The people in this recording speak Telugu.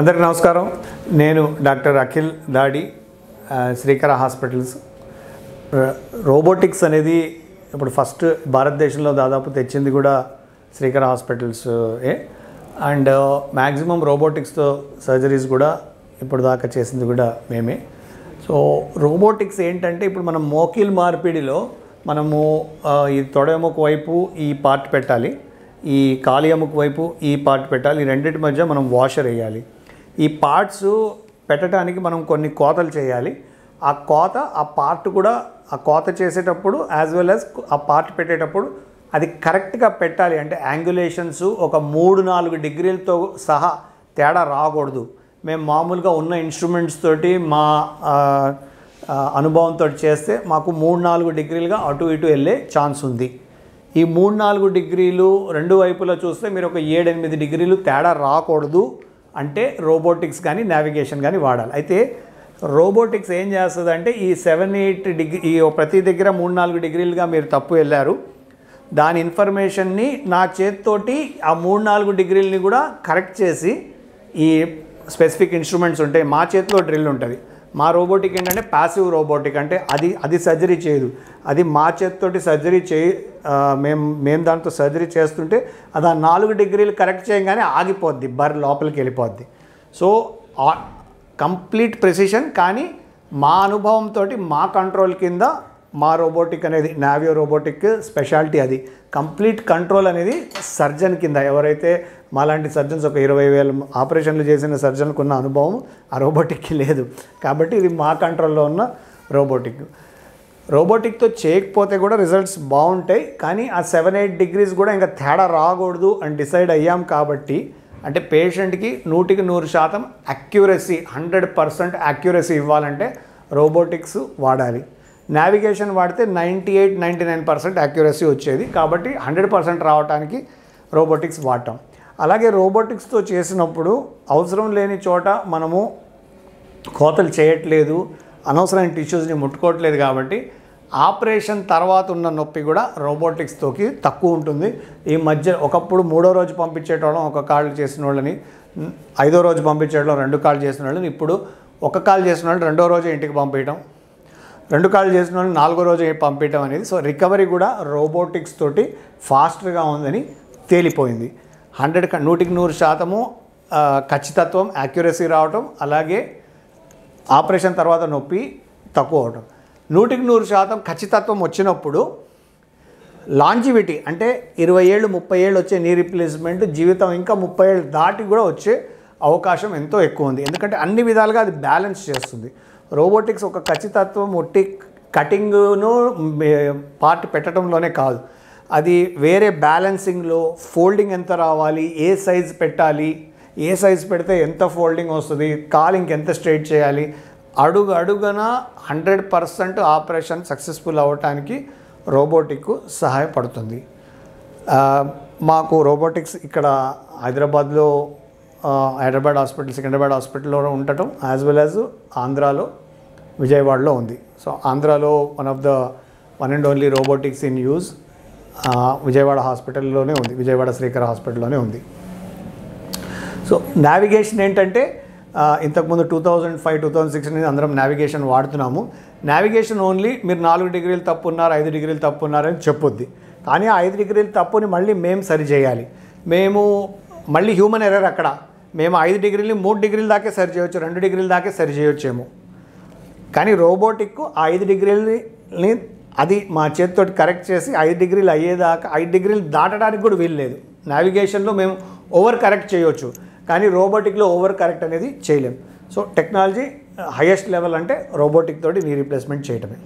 అందరికీ నమస్కారం నేను డాక్టర్ అఖిల్ దాడి శ్రీకర హాస్పిటల్స్ రోబోటిక్స్ అనేది ఇప్పుడు ఫస్ట్ భారతదేశంలో దాదాపు తెచ్చింది కూడా శ్రీకర హాస్పిటల్స్ ఏ అండ్ మ్యాక్సిమం రోబోటిక్స్తో సర్జరీస్ కూడా ఇప్పుడు దాకా చేసింది కూడా మేమే సో రోబోటిక్స్ ఏంటంటే ఇప్పుడు మనం మోకిల్ మార్పిడిలో మనము ఈ తొడెముకు వైపు ఈ పార్ట్ పెట్టాలి ఈ కాలి ఎముక వైపు ఈ పార్ట్ పెట్టాలి ఈ రెండింటి మధ్య మనం వాషర్ వేయాలి ఈ పార్ట్స్ పెట్టడానికి మనం కొన్ని కోతలు చేయాలి ఆ కోత ఆ పార్ట్ కూడా ఆ కోత చేసేటప్పుడు యాజ్ వెల్ యాజ్ ఆ పార్ట్ పెట్టేటప్పుడు అది కరెక్ట్గా పెట్టాలి అంటే యాంగులేషన్స్ ఒక మూడు నాలుగు డిగ్రీలతో సహా తేడా రాకూడదు మేము మామూలుగా ఉన్న ఇన్స్ట్రుమెంట్స్ తోటి మా అనుభవంతో చేస్తే మాకు మూడు నాలుగు డిగ్రీలుగా అటు ఇటు వెళ్ళే ఛాన్స్ ఉంది ఈ మూడు నాలుగు డిగ్రీలు రెండు వైపులా చూస్తే మీరు ఒక ఏడెనిమిది డిగ్రీలు తేడా రాకూడదు అంటే రోబోటిక్స్ కానీ నావిగేషన్ కానీ వాడాలి అయితే రోబోటిక్స్ ఏం చేస్తుంది అంటే ఈ సెవెన్ ఎయిట్ డిగ్రీ ఈ ప్రతి దగ్గర మూడు నాలుగు డిగ్రీలుగా మీరు తప్పు వెళ్ళారు దాని ఇన్ఫర్మేషన్ని నా చేతితోటి ఆ మూడు నాలుగు డిగ్రీలని కూడా కరెక్ట్ చేసి ఈ స్పెసిఫిక్ ఇన్స్ట్రుమెంట్స్ ఉంటాయి మా చేతిలో డ్రిల్ ఉంటుంది మా రోబోటిక్ ఏంటంటే ప్యాసివ్ రోబోటిక్ అంటే అది అది సర్జరీ చేయదు అది మా చేతితోటి సర్జరీ చేయి మేము మేము దాంతో సర్జరీ చేస్తుంటే అది ఆ నాలుగు డిగ్రీలు కరెక్ట్ చేయగానే ఆగిపోద్ది బర్ లోపలికి వెళ్ళిపోద్ది సో కంప్లీట్ ప్రెసిషన్ కానీ మా అనుభవంతో మా కంట్రోల్ కింద మా రోబోటిక్ అనేది నావియో రోబోటిక్ స్పెషాలిటీ అది కంప్లీట్ కంట్రోల్ అనేది సర్జన్ కింద ఎవరైతే మాలాంటి సర్జన్స్ ఒక ఇరవై వేల ఆపరేషన్లు చేసిన సర్జన్లకు ఉన్న అనుభవం ఆ రోబోటిక్కి లేదు కాబట్టి ఇది మా కంట్రోల్లో ఉన్న రోబోటిక్ రోబోటిక్తో చేయకపోతే కూడా రిజల్ట్స్ బాగుంటాయి కానీ ఆ సెవెన్ ఎయిట్ డిగ్రీస్ కూడా ఇంకా తేడా రాకూడదు అని డిసైడ్ అయ్యాం కాబట్టి అంటే పేషెంట్కి నూటికి నూరు శాతం అక్యురసీ హండ్రెడ్ పర్సెంట్ అక్యురసీ ఇవ్వాలంటే రోబోటిక్స్ వాడాలి నావిగేషన్ వాడితే ninety eight ninety nine percent accuracy వచ్చేది కాబట్టి హండ్రెడ్ పర్సెంట్ రావడానికి రోబోటిక్స్ వాడటం అలాగే రోబోటిక్స్తో చేసినప్పుడు అవసరం లేని చోట మనము కోతలు చేయట్లేదు అనవసరమైన టిష్యూస్ని ముట్టుకోవట్లేదు కాబట్టి ఆపరేషన్ తర్వాత ఉన్న నొప్పి కూడా రోబోటిక్స్తోకి తక్కువ ఉంటుంది ఈ మధ్య ఒకప్పుడు మూడో రోజు పంపించేటోళ్ళం ఒక కాళ్ళు చేసిన వాళ్ళని ఐదో రోజు పంపించేటోళ్ళం రెండు కాళ్ళు చేసిన వాళ్ళని ఇప్పుడు ఒక కాల్ చేసిన వాళ్ళు రెండో రోజు ఇంటికి పంపించడం రెండు కాళ్ళు చేసిన వాళ్ళు నాలుగో రోజు పంపించడం అనేది సో రికవరీ కూడా రోబోటిక్స్ తోటి ఫాస్ట్గా ఉందని తేలిపోయింది హండ్రెడ్ నూటికి నూరు శాతము ఖచ్చితత్వం యాక్యురసీ రావటం అలాగే ఆపరేషన్ తర్వాత నొప్పి తక్కువ అవటం నూటికి నూరు శాతం ఖచ్చితత్వం వచ్చినప్పుడు లాంజివిటీ అంటే ఇరవై ఏళ్ళు ముప్పై ఏళ్ళు వచ్చే నీ రీప్లేస్మెంట్ జీవితం ఇంకా ముప్పై ఏళ్ళు దాటి కూడా వచ్చే అవకాశం ఎంతో ఎక్కువ ఉంది ఎందుకంటే అన్ని విధాలుగా అది బ్యాలెన్స్ చేస్తుంది రోబోటిక్స్ ఒక ఖచ్చితత్వం ఒట్టి కటింగ్ను పార్ట్ పెట్టడంలోనే కాదు అది వేరే బ్యాలెన్సింగ్లో ఫోల్డింగ్ ఎంత రావాలి ఏ సైజ్ పెట్టాలి ఏ సైజ్ పెడితే ఎంత ఫోల్డింగ్ వస్తుంది కాలు ఇంకెంత స్ట్రైట్ చేయాలి అడుగు అడుగున హండ్రెడ్ పర్సెంట్ ఆపరేషన్ సక్సెస్ఫుల్ అవ్వటానికి రోబోటిక్ సహాయపడుతుంది మాకు రోబోటిక్స్ ఇక్కడ హైదరాబాద్లో హైదరాబాద్ హాస్పిటల్ సికింద్రాబాద్ హాస్పిటల్లో ఉండటం యాజ్ వెల్ యాజ్ ఆంధ్రాలో విజయవాడలో ఉంది సో ఆంధ్రాలో one of the one and only robotics in use Vijayawada హాస్పిటల్లోనే ఉంది విజయవాడ శ్రీకర హాస్పిటల్లోనే ఉంది సో నావిగేషన్ ఏంటంటే ఇంతకుముందు two thousand five two thousand six అనేది అందరం నావిగేషన్ వాడుతున్నాము నావిగేషన్ ఓన్లీ మీరు నాలుగు డిగ్రీలు తప్పు ఉన్నారు ఐదు డిగ్రీలు తప్పు ఉన్నారని చెప్పొద్ది కానీ ఆ ఐదు డిగ్రీలు తప్పుని మళ్ళీ మేము సరిచేయాలి మేము మళ్ళీ హ్యూమన్ ఎర్రర్ అక్కడ మేము ఐదు డిగ్రీలు మూడు డిగ్రీల దాకే సరి చేయొచ్చు రెండు డిగ్రీల దాకే సరి చేయొచ్చేమో కానీ రోబోటిక్ ఐదు డిగ్రీలని అది మా చేతితో కరెక్ట్ చేసి ఐదు డిగ్రీలు అయ్యేదాకా ఐదు డిగ్రీలు దాటడానికి కూడా వీల్లేదు నావిగేషన్లో మేము ఓవర్ కరెక్ట్ చేయవచ్చు కానీ రోబోటిక్లో ఓవర్ కరెక్ట్ అనేది చేయలేము సో టెక్నాలజీ హయ్యెస్ట్ లెవెల్ అంటే రోబోటిక్ తోటి నీ రీప్లేస్మెంట్ చేయటమే